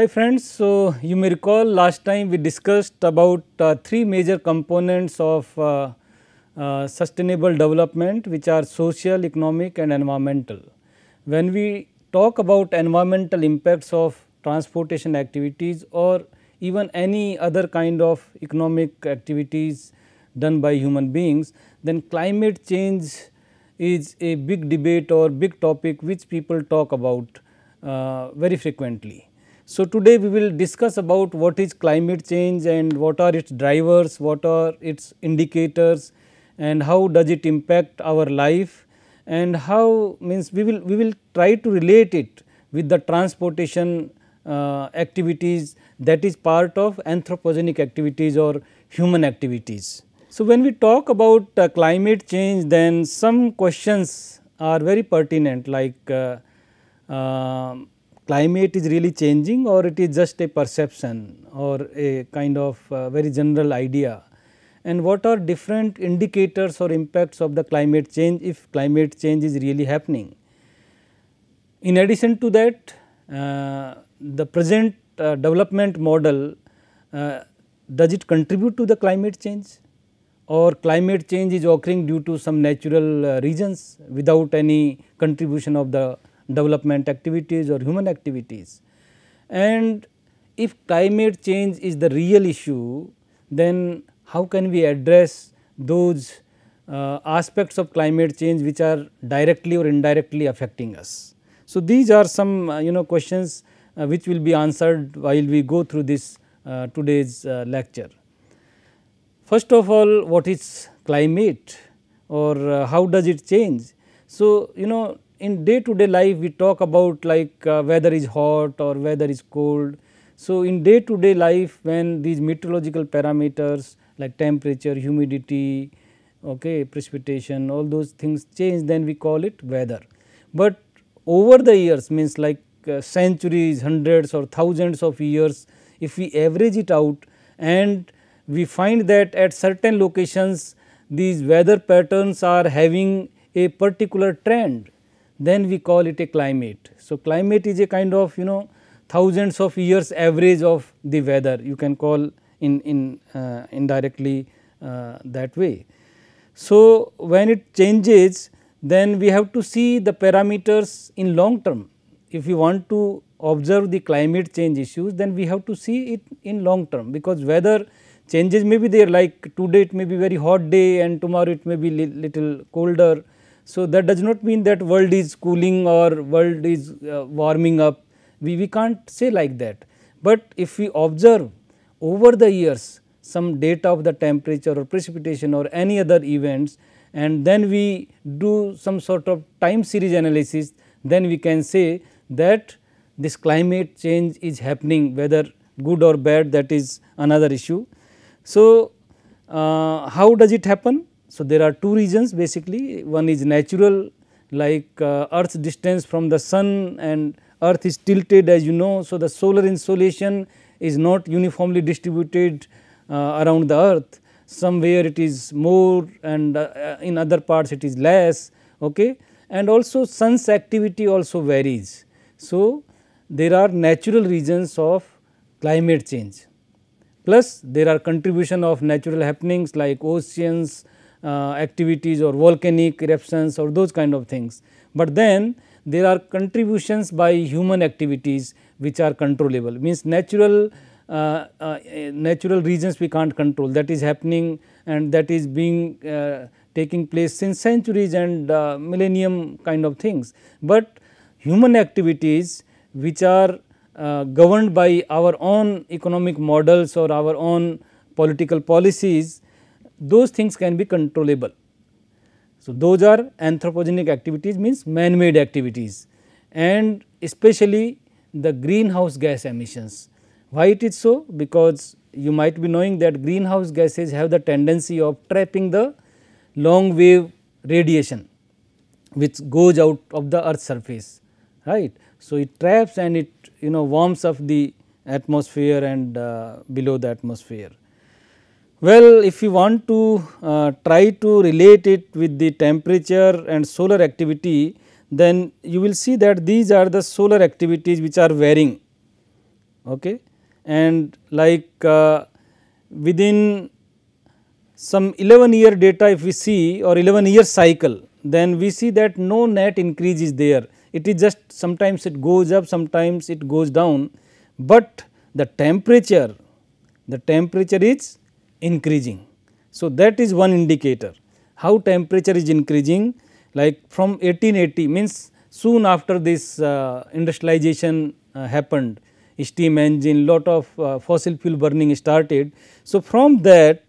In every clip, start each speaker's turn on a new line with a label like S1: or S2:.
S1: Hi friends, so you may recall last time we discussed about uh, three major components of uh, uh, sustainable development which are social, economic and environmental. When we talk about environmental impacts of transportation activities or even any other kind of economic activities done by human beings, then climate change is a big debate or big topic which people talk about uh, very frequently. So, today we will discuss about what is climate change and what are its drivers, what are its indicators and how does it impact our life and how means we will we will try to relate it with the transportation uh, activities that is part of anthropogenic activities or human activities. So, when we talk about uh, climate change then some questions are very pertinent like uh, um, climate is really changing or it is just a perception or a kind of uh, very general idea and what are different indicators or impacts of the climate change if climate change is really happening. In addition to that uh, the present uh, development model uh, does it contribute to the climate change or climate change is occurring due to some natural uh, reasons without any contribution of the development activities or human activities. And if climate change is the real issue, then how can we address those uh, aspects of climate change which are directly or indirectly affecting us. So, these are some uh, you know questions uh, which will be answered while we go through this uh, today's uh, lecture. First of all what is climate or uh, how does it change? So, you know in day to day life we talk about like uh, weather is hot or weather is cold. So, in day to day life when these meteorological parameters like temperature, humidity, okay, precipitation all those things change then we call it weather. But over the years means like uh, centuries, hundreds or thousands of years if we average it out and we find that at certain locations these weather patterns are having a particular trend then we call it a climate. So, climate is a kind of you know thousands of years average of the weather you can call in, in uh, indirectly uh, that way. So, when it changes then we have to see the parameters in long term. If you want to observe the climate change issues then we have to see it in long term because weather changes may be there like today it may be very hot day and tomorrow it may be li little colder so, that does not mean that world is cooling or world is uh, warming up, we, we can't say like that. But if we observe over the years some data of the temperature or precipitation or any other events and then we do some sort of time series analysis, then we can say that this climate change is happening whether good or bad that is another issue. So, uh, how does it happen? So, there are two regions basically one is natural like uh, earth's distance from the sun and earth is tilted as you know. So, the solar insolation is not uniformly distributed uh, around the earth somewhere it is more and uh, uh in other parts it is less okay and also sun's activity also varies. So, there are natural regions of climate change plus there are contribution of natural happenings like oceans, uh, activities or volcanic eruptions or those kind of things. But then there are contributions by human activities which are controllable means natural uh, uh, natural regions we can't control that is happening and that is being uh, taking place since centuries and uh, millennium kind of things. But human activities which are uh, governed by our own economic models or our own political policies those things can be controllable. So, those are anthropogenic activities means man made activities and especially the greenhouse gas emissions. Why it is so? Because you might be knowing that greenhouse gases have the tendency of trapping the long wave radiation which goes out of the earth's surface right. So, it traps and it you know warms up the atmosphere and uh, below the atmosphere. Well, if you want to uh, try to relate it with the temperature and solar activity, then you will see that these are the solar activities which are varying. Okay? And like uh, within some 11 year data if we see or 11 year cycle, then we see that no net increase is there. It is just sometimes it goes up, sometimes it goes down, but the temperature, the temperature is increasing. So, that is one indicator how temperature is increasing like from 1880 means soon after this uh, industrialization uh, happened steam engine lot of uh, fossil fuel burning started. So, from that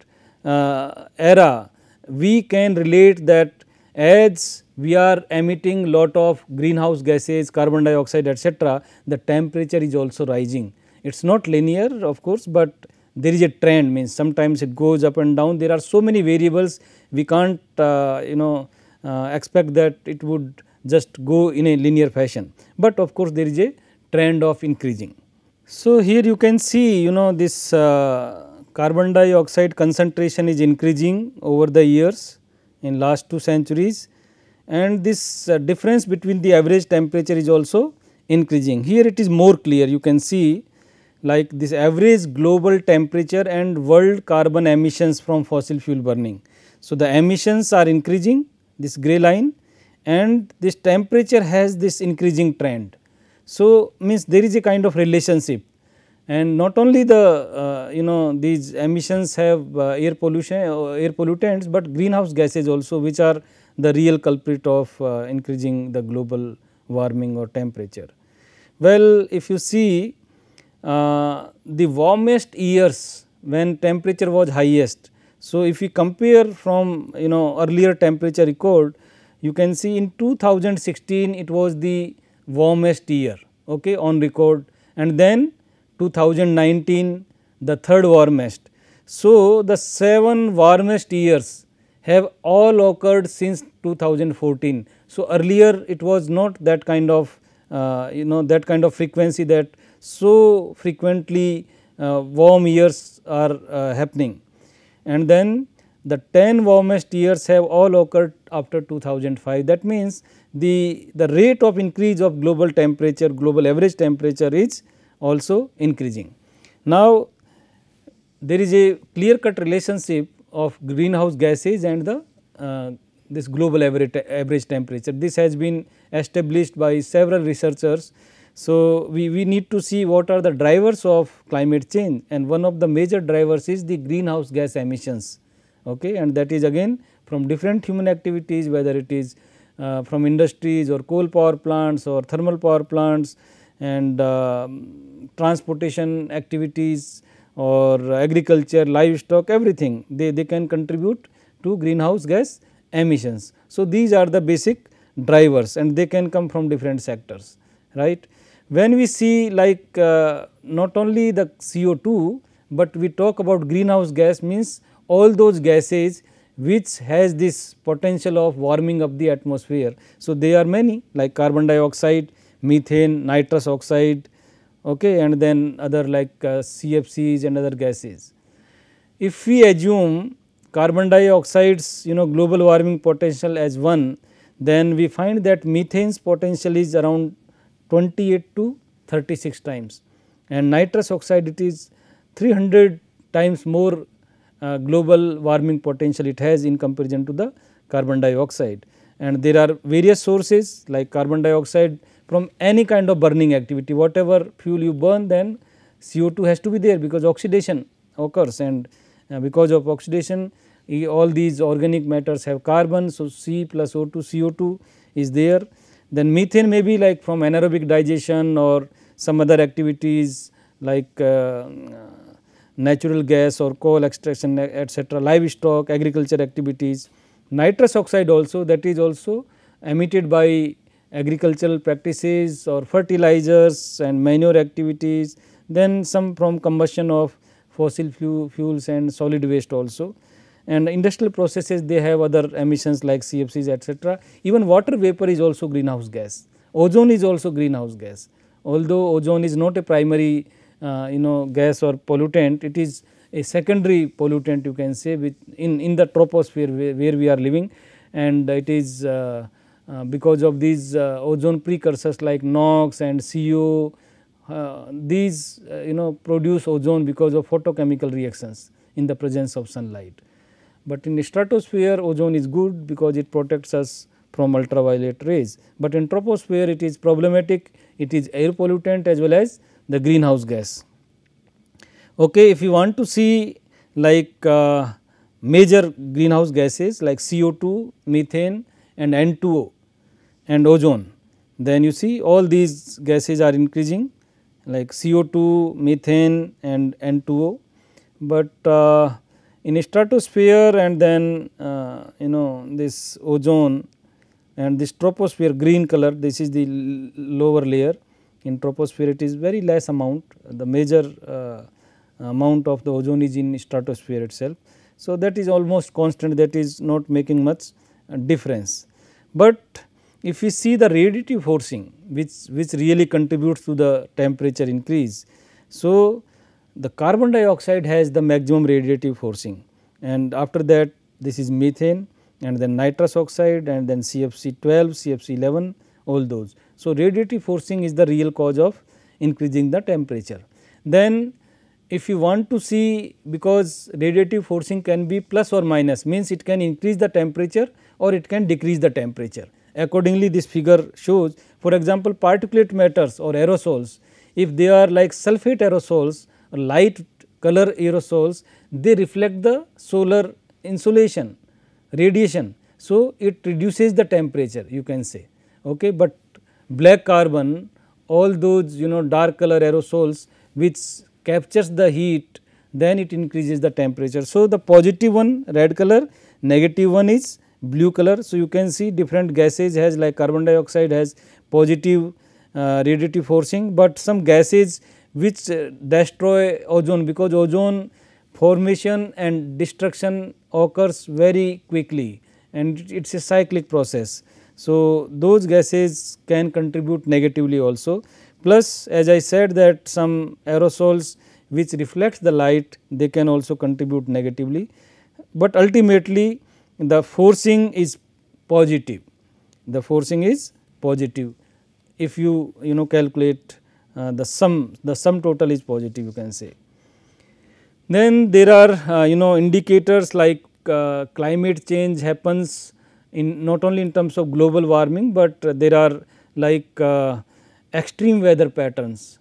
S1: uh, era we can relate that as we are emitting lot of greenhouse gases carbon dioxide etc., the temperature is also rising. It is not linear of course, but there is a trend means sometimes it goes up and down there are so many variables we can't uh, you know uh, expect that it would just go in a linear fashion, but of course there is a trend of increasing. So, here you can see you know this uh, carbon dioxide concentration is increasing over the years in last two centuries and this uh, difference between the average temperature is also increasing. Here it is more clear you can see like this average global temperature and world carbon emissions from fossil fuel burning. So, the emissions are increasing this gray line and this temperature has this increasing trend. So, means there is a kind of relationship and not only the uh, you know these emissions have uh, air pollution uh, air pollutants, but greenhouse gases also which are the real culprit of uh, increasing the global warming or temperature. Well, if you see uh, the warmest years when temperature was highest. So, if we compare from you know earlier temperature record, you can see in 2016 it was the warmest year okay, on record and then 2019 the third warmest. So, the 7 warmest years have all occurred since 2014. So, earlier it was not that kind of uh, you know that kind of frequency that so frequently uh, warm years are uh, happening and then the 10 warmest years have all occurred after 2005 that means the the rate of increase of global temperature global average temperature is also increasing now there is a clear cut relationship of greenhouse gases and the uh, this global average, average temperature. This has been established by several researchers so, we, we need to see what are the drivers of climate change and one of the major drivers is the greenhouse gas emissions okay? and that is again from different human activities whether it is uh, from industries or coal power plants or thermal power plants and uh, transportation activities or agriculture, livestock everything they, they can contribute to greenhouse gas emissions. So, these are the basic drivers and they can come from different sectors right. When we see like uh, not only the CO2, but we talk about greenhouse gas means all those gases which has this potential of warming up the atmosphere. So, they are many like carbon dioxide, methane, nitrous oxide okay, and then other like uh, CFCs and other gases. If we assume carbon dioxide's you know global warming potential as 1, then we find that methane's potential is around 28 to 36 times and nitrous oxide it is 300 times more uh, global warming potential it has in comparison to the carbon dioxide. And there are various sources like carbon dioxide from any kind of burning activity whatever fuel you burn then CO2 has to be there because oxidation occurs and uh, because of oxidation all these organic matters have carbon. So, C plus O2 CO2 is there then methane may be like from anaerobic digestion or some other activities like uh, natural gas or coal extraction etc., livestock, agriculture activities. Nitrous oxide also that is also emitted by agricultural practices or fertilizers and manure activities, then some from combustion of fossil fuels and solid waste also and industrial processes they have other emissions like CFCs etc. Even water vapor is also greenhouse gas, ozone is also greenhouse gas. Although ozone is not a primary uh, you know gas or pollutant, it is a secondary pollutant you can say with in, in the troposphere where, where we are living and it is uh, uh, because of these uh, ozone precursors like NOx and CO, uh, these uh, you know produce ozone because of photochemical reactions in the presence of sunlight. But in stratosphere ozone is good because it protects us from ultraviolet rays, but in troposphere it is problematic, it is air pollutant as well as the greenhouse gas. Okay, if you want to see like uh, major greenhouse gases like CO2, methane and N2O and ozone, then you see all these gases are increasing like CO2, methane and N2O, but uh, in stratosphere and then uh, you know this ozone and this troposphere green color this is the lower layer in troposphere it is very less amount the major uh, amount of the ozone is in stratosphere itself. So, that is almost constant that is not making much uh, difference, but if we see the radiative forcing which, which really contributes to the temperature increase. So, the carbon dioxide has the maximum radiative forcing and after that this is methane and then nitrous oxide and then CFC 12, CFC 11 all those. So, radiative forcing is the real cause of increasing the temperature. Then if you want to see because radiative forcing can be plus or minus means it can increase the temperature or it can decrease the temperature. Accordingly, this figure shows for example, particulate matters or aerosols if they are like sulphate aerosols light color aerosols they reflect the solar insulation radiation. So, it reduces the temperature you can say okay, but black carbon all those you know dark color aerosols which captures the heat then it increases the temperature. So, the positive one red color negative one is blue color. So, you can see different gases has like carbon dioxide has positive uh, radiative forcing, but some gases which uh, destroy ozone because ozone formation and destruction occurs very quickly and it is a cyclic process. So, those gases can contribute negatively also plus as I said that some aerosols which reflect the light they can also contribute negatively, but ultimately the forcing is positive, the forcing is positive if you you know calculate uh, the sum the sum total is positive you can say. Then there are uh, you know indicators like uh, climate change happens in not only in terms of global warming, but there are like extreme weather patterns.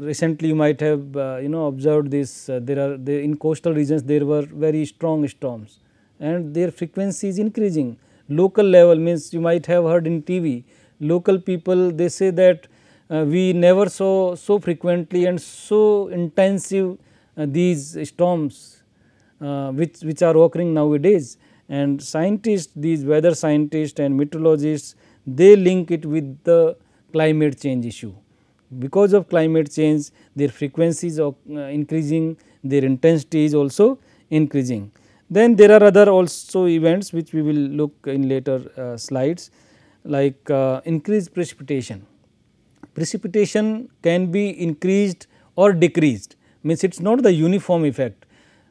S1: Recently you might have you know observed this there are in coastal regions there were very strong storms and their frequency is increasing. Local level means you might have heard in TV local people they say that uh, we never saw so frequently and so intensive uh, these storms uh, which, which are occurring nowadays and scientists these weather scientists and meteorologists they link it with the climate change issue. Because of climate change their frequencies are increasing their intensity is also increasing. Then there are other also events which we will look in later uh, slides like uh, increased precipitation precipitation can be increased or decreased means it is not the uniform effect.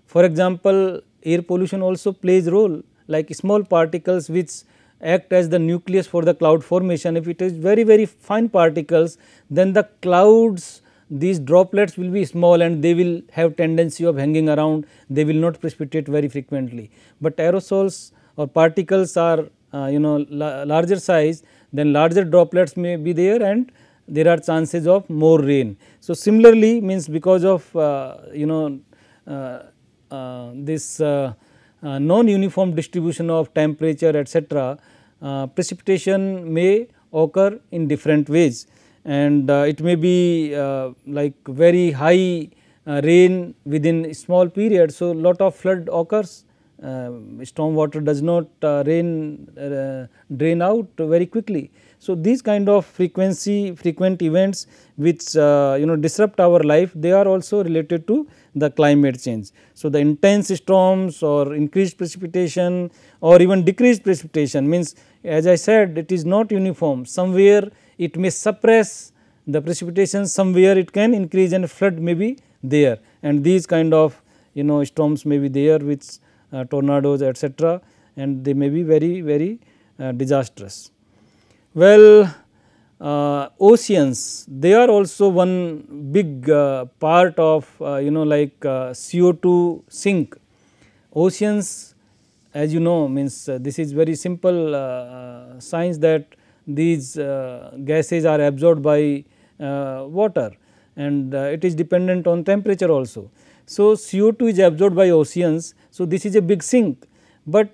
S1: For example, air pollution also plays role like small particles which act as the nucleus for the cloud formation. If it is very very fine particles then the clouds these droplets will be small and they will have tendency of hanging around they will not precipitate very frequently. But aerosols or particles are uh, you know la larger size then larger droplets may be there and there are chances of more rain. So, similarly means because of uh, you know uh, uh this uh, uh, non-uniform distribution of temperature etc., precipitation may occur in different ways and it may be like very high rain within small period. So, lot of flood occurs uh, storm water does not uh, rain uh, drain out very quickly. So, these kind of frequency frequent events which uh, you know disrupt our life they are also related to the climate change. So, the intense storms or increased precipitation or even decreased precipitation means as I said it is not uniform somewhere it may suppress the precipitation somewhere it can increase and flood may be there and these kind of you know storms may be there with uh, tornadoes etc and they may be very very uh, disastrous. Well, uh, oceans they are also one big uh, part of uh, you know like uh, CO2 sink. Oceans as you know means uh, this is very simple uh, science that these gases are absorbed by water and it is dependent on temperature also. So, CO2 is absorbed by oceans. So, this is a big sink, but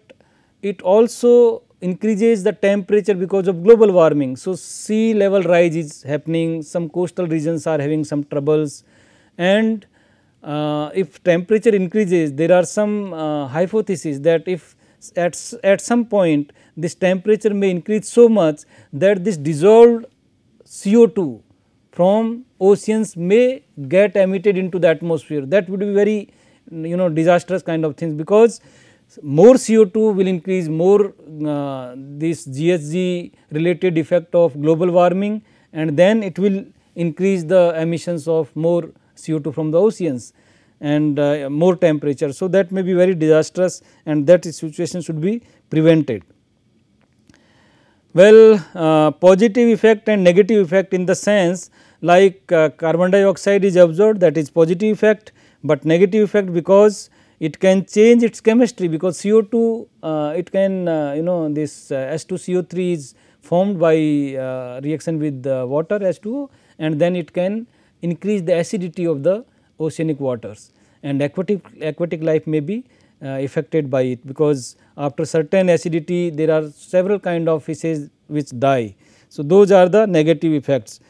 S1: it also increases the temperature because of global warming. So, sea level rise is happening, some coastal regions are having some troubles and uh, if temperature increases there are some uh, hypotheses that if at, at some point this temperature may increase so much that this dissolved CO2 from oceans may get emitted into the atmosphere that would be very you know disastrous kind of things because more CO2 will increase more uh, this GHG related effect of global warming and then it will increase the emissions of more CO2 from the oceans and uh, more temperature. So, that may be very disastrous and that situation should be prevented. Well, uh, positive effect and negative effect in the sense like uh, carbon dioxide is absorbed that is positive effect, but negative effect because it can change its chemistry because CO2 uh, it can uh, you know this H2CO3 uh, is formed by uh, reaction with water H2O and then it can increase the acidity of the oceanic waters and aquatic aquatic life may be uh, affected by it because after certain acidity there are several kind of fishes which die. So, those are the negative effects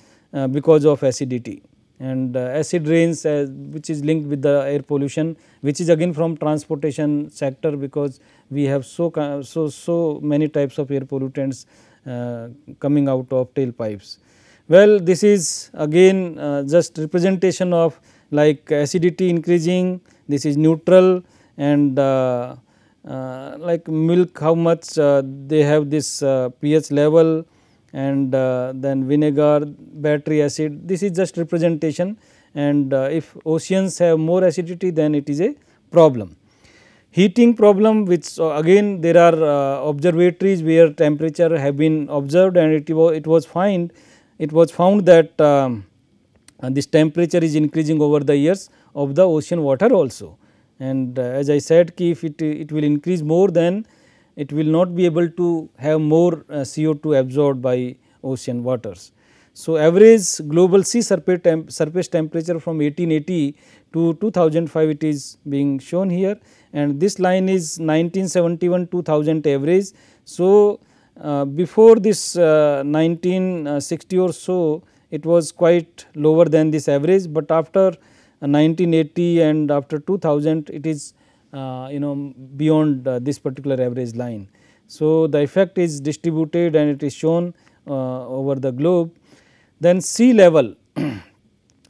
S1: because of acidity and uh, acid rains uh, which is linked with the air pollution which is again from transportation sector because we have so so so many types of air pollutants uh, coming out of tailpipes. Well, this is again just representation of like acidity increasing, this is neutral and uh, uh, like milk how much uh, they have this pH level and uh, then vinegar, battery acid this is just representation and uh, if oceans have more acidity then it is a problem. Heating problem which uh, again there are observatories where temperature have been observed and it, it was find it was found that um, this temperature is increasing over the years of the ocean water also and uh, as I said if it, it will increase more than it will not be able to have more uh, CO2 absorbed by ocean waters. So, average global sea surface, temp surface temperature from 1880 to 2005 it is being shown here and this line is 1971 2000 average. So, uh, before this uh, 1960 or so it was quite lower than this average, but after 1980 and after 2000 it is uh, you know beyond uh, this particular average line. So, the effect is distributed and it is shown uh, over the globe. Then sea level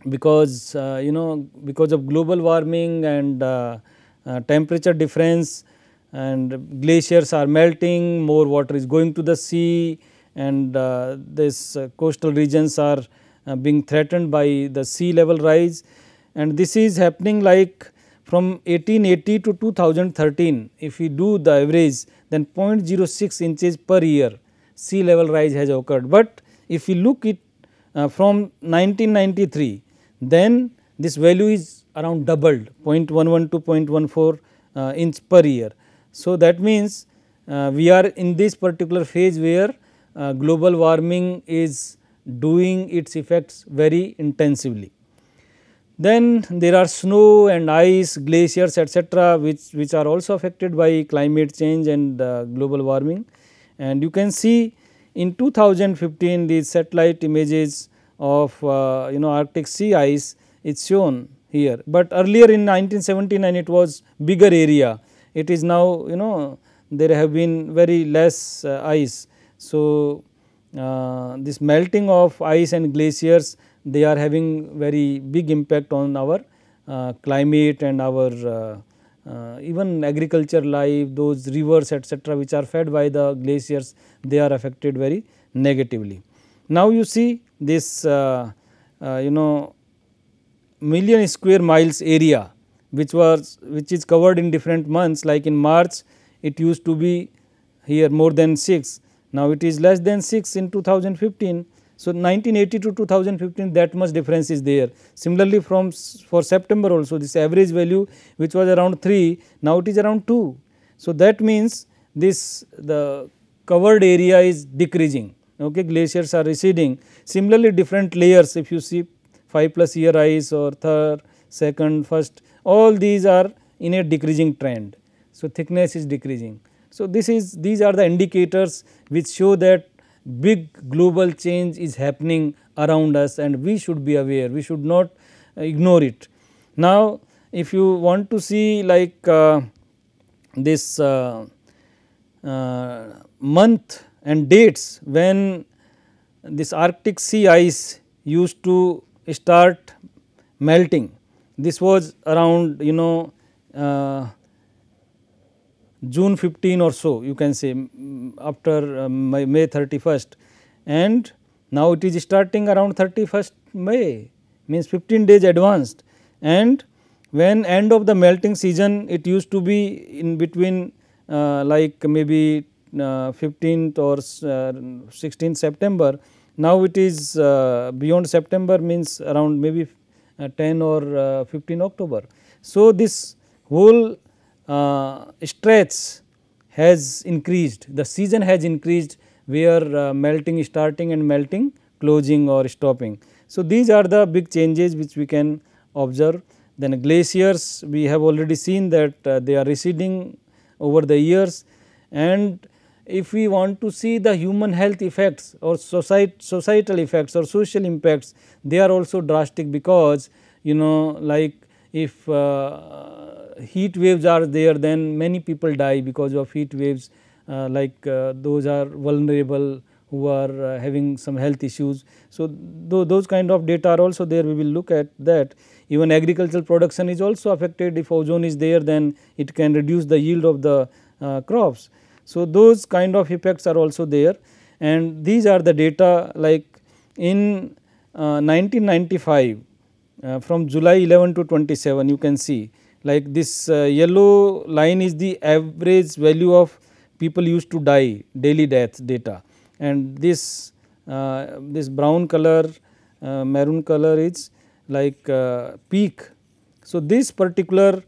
S1: because you know because of global warming and temperature difference and glaciers are melting, more water is going to the sea and uh, this uh, coastal regions are uh, being threatened by the sea level rise and this is happening like from 1880 to 2013 if we do the average then 0.06 inches per year sea level rise has occurred. But if we look it uh, from 1993 then this value is around doubled 0.11 to 0.14 uh, inch per year. So, that means uh, we are in this particular phase where uh, global warming is doing its effects very intensively. Then there are snow and ice, glaciers etc., which, which are also affected by climate change and uh, global warming. And you can see in 2015 these satellite images of uh, you know Arctic sea ice is shown here, but earlier in 1979 it was bigger area, it is now you know there have been very less uh, ice. So, uh, this melting of ice and glaciers they are having very big impact on our uh, climate and our uh, uh, even agriculture life those rivers etc., which are fed by the glaciers they are affected very negatively. Now, you see this uh, uh, you know million square miles area which was which is covered in different months like in March it used to be here more than 6 now, it is less than 6 in 2015. So, 1980 to 2015 that much difference is there. Similarly, from for September also this average value which was around 3 now it is around 2. So, that means this the covered area is decreasing okay glaciers are receding. Similarly, different layers if you see 5 plus year ice or third second first all these are in a decreasing trend. So, thickness is decreasing. So, this is these are the indicators which show that big global change is happening around us and we should be aware, we should not uh, ignore it. Now, if you want to see like uh, this uh, uh, month and dates when this Arctic sea ice used to start melting, this was around you know uh, June 15 or so you can say mm, after um, May 31st and now it is starting around 31st May means 15 days advanced and when end of the melting season it used to be in between uh, like maybe uh, 15th or uh, 16th September now it is uh, beyond September means around maybe uh, 10 or uh, 15 October. So, this whole uh, has increased, the season has increased where uh, melting starting and melting closing or stopping. So, these are the big changes which we can observe. Then glaciers we have already seen that uh, they are receding over the years and if we want to see the human health effects or societal effects or social impacts they are also drastic because you know like if uh, heat waves are there then many people die because of heat waves uh, like uh, those are vulnerable who are having some health issues. So, those kind of data are also there we will look at that even agricultural production is also affected if ozone is there then it can reduce the yield of the uh, crops. So, those kind of effects are also there and these are the data like in uh, 1995 uh, from July 11 to 27 you can see like this uh, yellow line is the average value of people used to die daily death data and this uh, this brown color uh, maroon color is like uh, peak. So, this particular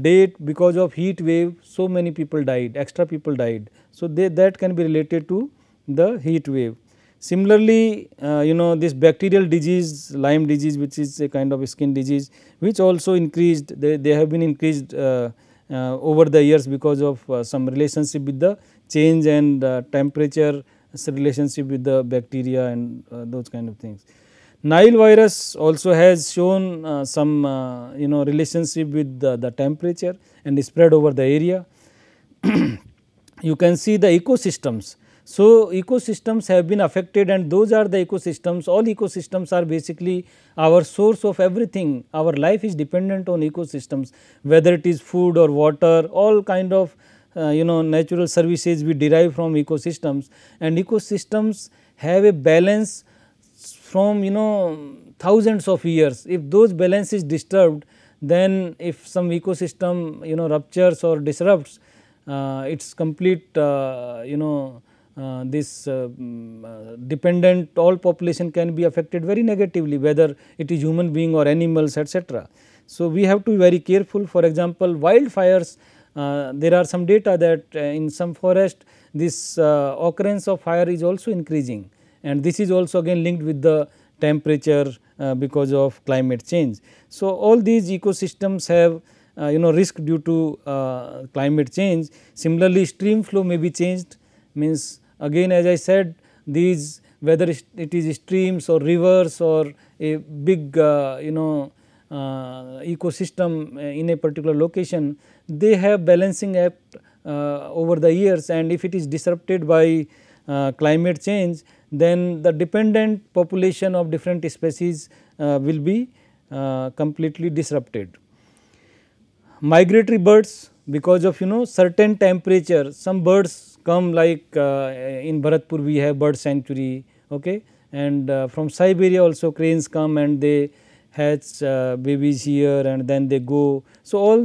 S1: date because of heat wave so many people died extra people died. So, they that can be related to the heat wave Similarly, uh, you know this bacterial disease, Lyme disease which is a kind of skin disease which also increased, they, they have been increased uh, uh, over the years because of uh, some relationship with the change and uh, temperature relationship with the bacteria and uh, those kind of things. Nile virus also has shown some you know relationship with the, the temperature and spread over the area. you can see the ecosystems so, ecosystems have been affected and those are the ecosystems all ecosystems are basically our source of everything our life is dependent on ecosystems whether it is food or water all kind of uh, you know natural services we derive from ecosystems and ecosystems have a balance from you know thousands of years if those balance is disturbed then if some ecosystem you know ruptures or disrupts uh, its complete uh, you know uh, this uh, mm, uh, dependent all population can be affected very negatively whether it is human being or animals etc. So, we have to be very careful for example, wildfires uh, there are some data that uh, in some forest this uh, occurrence of fire is also increasing and this is also again linked with the temperature because of climate change. So, all these ecosystems have you know risk due to climate change. Similarly, stream flow may be changed means Again as I said these whether it is streams or rivers or a big uh, you know uh, ecosystem in a particular location, they have balancing act uh, over the years and if it is disrupted by uh, climate change, then the dependent population of different species uh, will be uh, completely disrupted. Migratory birds because of you know certain temperature, some birds come like uh, in Bharatpur we have bird sanctuary okay and uh, from Siberia also cranes come and they hatch uh, babies here and then they go. So, all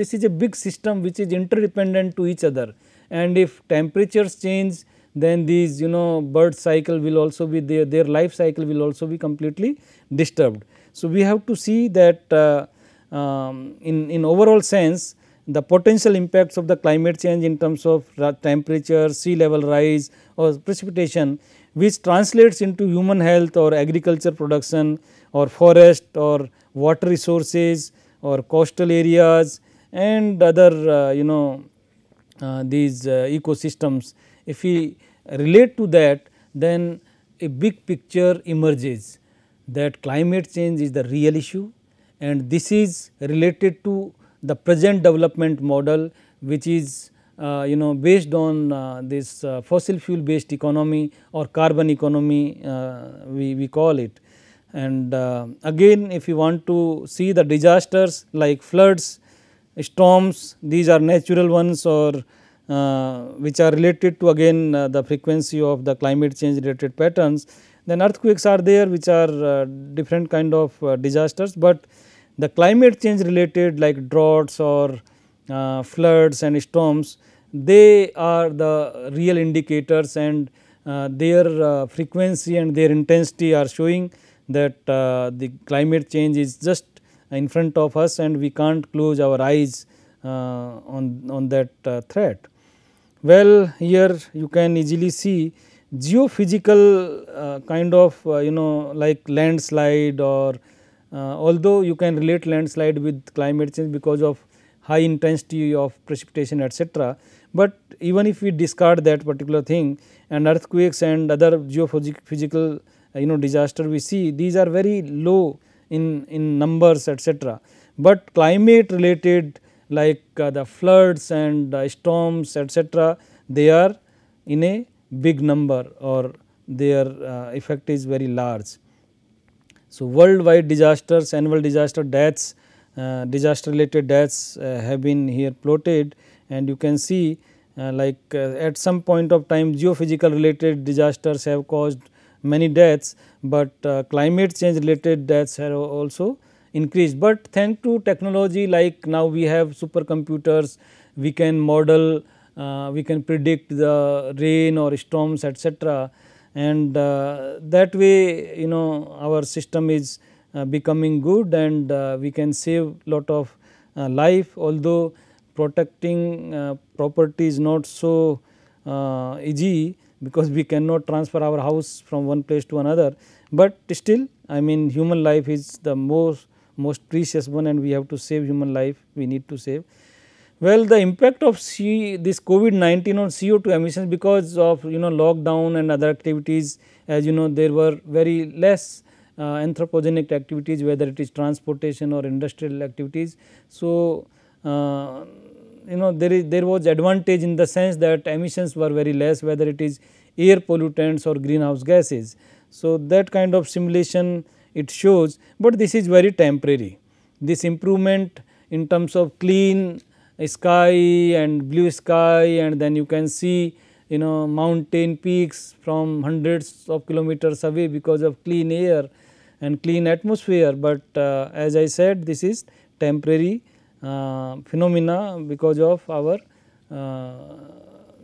S1: this is a big system which is interdependent to each other and if temperatures change then these you know bird cycle will also be there, their life cycle will also be completely disturbed. So, we have to see that uh, um, in, in overall sense the potential impacts of the climate change in terms of temperature, sea level rise or precipitation which translates into human health or agriculture production or forest or water resources or coastal areas and other uh, you know uh, these uh, ecosystems. If we relate to that then a big picture emerges that climate change is the real issue and this is related to the present development model which is uh, you know based on uh, this uh, fossil fuel based economy or carbon economy uh, we, we call it. And uh, again if you want to see the disasters like floods, storms these are natural ones or uh, which are related to again the frequency of the climate change related patterns then earthquakes are there which are different kind of disasters, but the climate change related like droughts or uh, floods and storms, they are the real indicators and uh, their uh, frequency and their intensity are showing that uh, the climate change is just in front of us and we can't close our eyes uh, on, on that uh, threat. Well, here you can easily see geophysical kind of you know like landslide or uh, although you can relate landslide with climate change because of high intensity of precipitation etc. But even if we discard that particular thing and earthquakes and other geophysical uh, you know disaster we see these are very low in, in numbers etc. But climate related like uh, the floods and uh, storms etc. they are in a big number or their uh, effect is very large. So, worldwide disasters, annual disaster deaths, uh, disaster related deaths uh, have been here plotted and you can see uh, like uh, at some point of time geophysical related disasters have caused many deaths, but uh, climate change related deaths have also increased. But thanks to technology like now we have supercomputers, we can model uh, we can predict the rain or storms etc and uh, that way you know our system is uh, becoming good and uh, we can save lot of life although protecting property is not so easy because we cannot transfer our house from one place to another, but still I mean human life is the most most precious one and we have to save human life we need to save. Well, the impact of C, this COVID-19 on CO2 emissions because of you know lockdown and other activities as you know there were very less uh, anthropogenic activities whether it is transportation or industrial activities. So, uh, you know there is there was advantage in the sense that emissions were very less whether it is air pollutants or greenhouse gases. So, that kind of simulation it shows, but this is very temporary. This improvement in terms of clean sky and blue sky and then you can see you know mountain peaks from hundreds of kilometers away because of clean air and clean atmosphere, but uh, as I said this is temporary uh, phenomena because of our uh,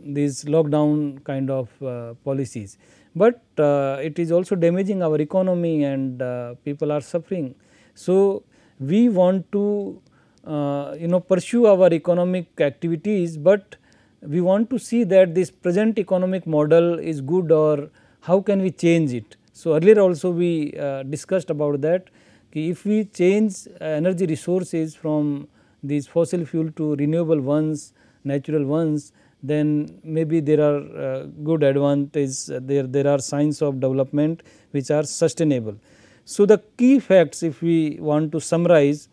S1: these lockdown kind of uh, policies. But uh, it is also damaging our economy and uh, people are suffering. So, we want to uh, you know pursue our economic activities, but we want to see that this present economic model is good or how can we change it. So, earlier also we uh, discussed about that if we change uh, energy resources from these fossil fuel to renewable ones, natural ones, then maybe there are uh, good advantages there, there are signs of development which are sustainable. So, the key facts if we want to summarize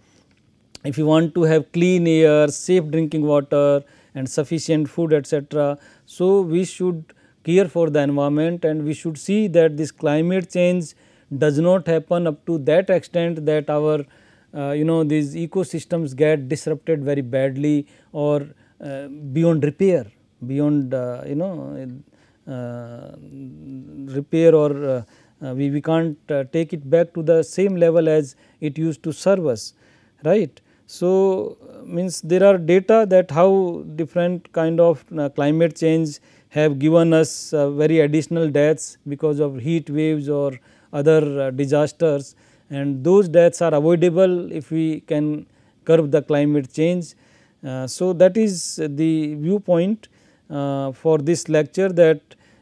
S1: if you want to have clean air, safe drinking water and sufficient food etc. So, we should care for the environment and we should see that this climate change does not happen up to that extent that our uh, you know these ecosystems get disrupted very badly or uh, beyond repair beyond uh, you know uh, repair or uh, uh, we, we can't take it back to the same level as it used to serve us right. So, means there are data that how different kind of uh, climate change have given us uh, very additional deaths because of heat waves or other uh, disasters and those deaths are avoidable if we can curb the climate change. Uh, so, that is the viewpoint uh, for this lecture that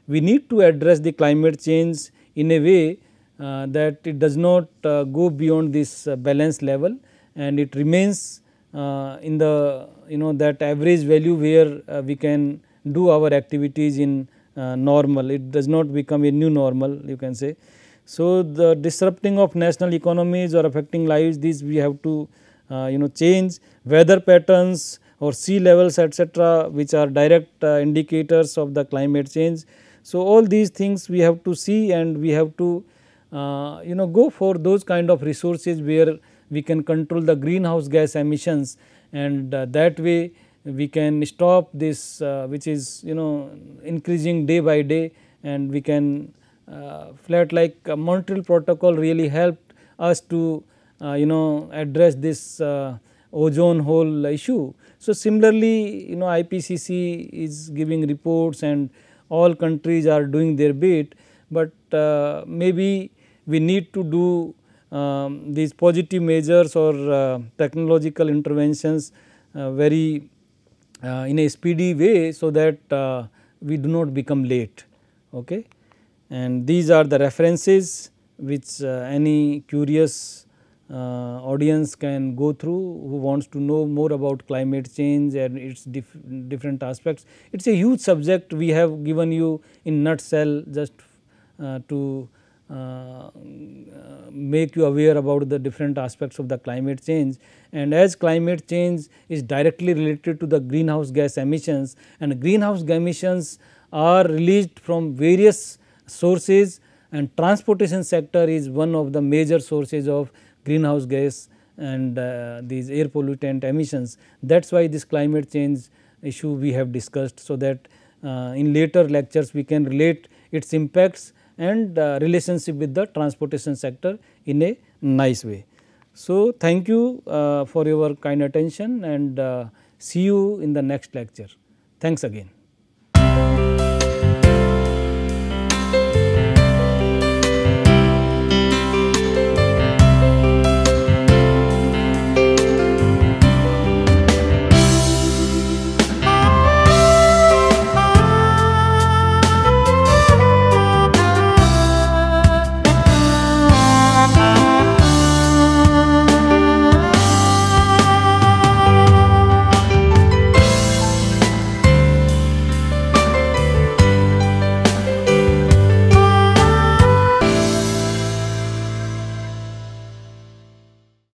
S1: we need to address the climate change in a way uh, that it does not go beyond this balance level and it remains uh, in the you know that average value where uh, we can do our activities in uh, normal, it does not become a new normal you can say. So, the disrupting of national economies or affecting lives these we have to uh, you know change weather patterns or sea levels etc., which are direct uh, indicators of the climate change. So, all these things we have to see and we have to uh, you know go for those kind of resources where we can control the greenhouse gas emissions and uh, that way we can stop this uh, which is you know increasing day by day and we can uh, flat like Montreal protocol really helped us to you know address this ozone hole issue. So, similarly you know IPCC is giving reports and all countries are doing their bit, but uh, maybe we need to do um, these positive measures or uh, technological interventions uh, very uh, in a speedy way so that uh, we do not become late. Okay. And these are the references which uh, any curious uh, audience can go through who wants to know more about climate change and its different aspects. It is a huge subject we have given you in nutshell just to uh, make you aware about the different aspects of the climate change and as climate change is directly related to the greenhouse gas emissions and greenhouse gas emissions are released from various sources and transportation sector is one of the major sources of greenhouse gas and uh, these air pollutant emissions. That is why this climate change issue we have discussed. So, that uh, in later lectures we can relate its impacts and uh, relationship with the transportation sector in a nice way. So, thank you uh, for your kind attention and uh, see you in the next lecture. Thanks again.